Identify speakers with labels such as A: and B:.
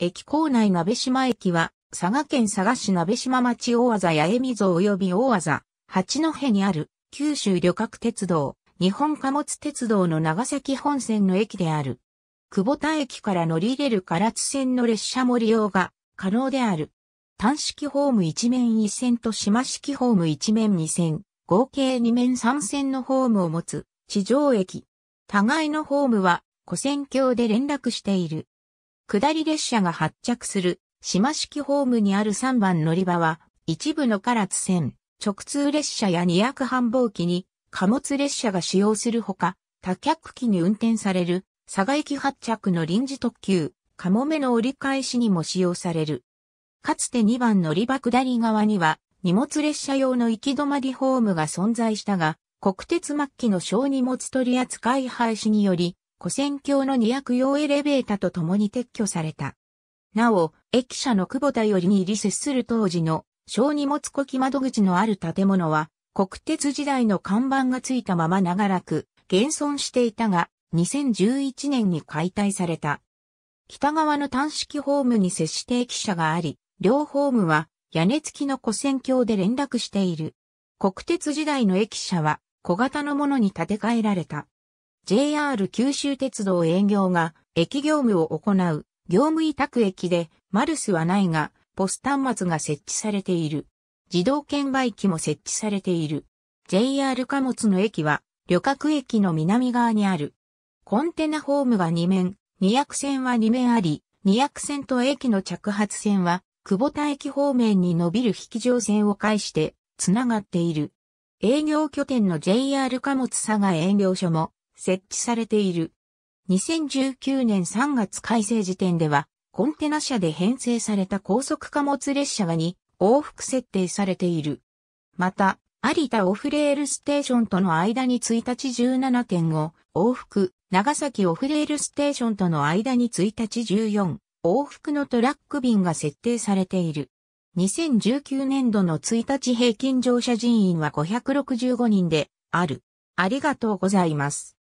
A: 駅構内鍋島駅は、佐賀県佐賀市鍋島町大技八重溝及び大技、八戸にある、九州旅客鉄道、日本貨物鉄道の長崎本線の駅である。久保田駅から乗り入れる唐津線の列車も利用が可能である。単式ホーム一面一線と島式ホーム一面二線、合計二面三線のホームを持つ地上駅。互いのホームは、古線橋で連絡している。下り列車が発着する島式ホームにある3番乗り場は、一部の唐津線、直通列車や2役繁忙期に貨物列車が使用するほか、多客機に運転される佐賀駅発着の臨時特急、かもめの折り返しにも使用される。かつて2番乗り場下り側には、荷物列車用の行き止まりホームが存在したが、国鉄末期の小荷物取扱廃止により、古戦橋の2役用エレベータと共に撤去された。なお、駅舎の久保田よりに入り接する当時の小荷物小木窓口のある建物は、国鉄時代の看板がついたまま長らく現存していたが、2011年に解体された。北側の単式ホームに接して駅舎があり、両ホームは屋根付きの古戦橋で連絡している。国鉄時代の駅舎は小型のものに建て替えられた。JR 九州鉄道営業が駅業務を行う業務委託駅でマルスはないが、ポス端末が設置されている。自動券売機も設置されている。JR 貨物の駅は旅客駅の南側にある。コンテナホームが2面、2役線は2面あり、2役線と駅の着発線は、久保田駅方面に伸びる引き上線を介して、つながっている。営業拠点の JR 貨物佐賀営業所も、設置されている。2019年3月改正時点では、コンテナ車で編成された高速貨物列車が2往復設定されている。また、有田オフレールステーションとの間に1日1 7を往復、長崎オフレールステーションとの間に1日14往復のトラック便が設定されている。2019年度の1日平均乗車人員は565人である。ありがとうございます。